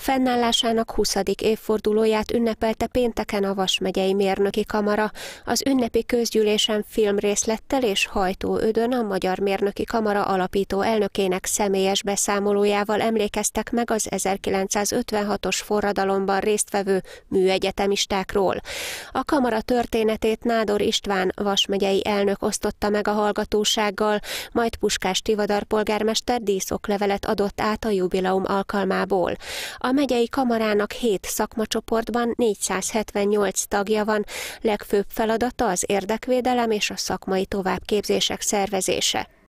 Fennállásának 20. évfordulóját ünnepelte pénteken a Vas megyei mérnöki kamara. Az ünnepi közgyűlésen filmrészlettel és Hajtó Ödön a Magyar Mérnöki Kamara alapító elnökének személyes beszámolójával emlékeztek meg az 1956-os forradalomban résztvevő műegyetemistákról. A kamara történetét Nádor István Vas megyei elnök osztotta meg a hallgatósággal, majd Puskás Tivadar polgármester díszoklevelet adott át a jubileum alkalmából. A a megyei kamarának hét szakmacsoportban 478 tagja van, legfőbb feladata az érdekvédelem és a szakmai továbbképzések szervezése.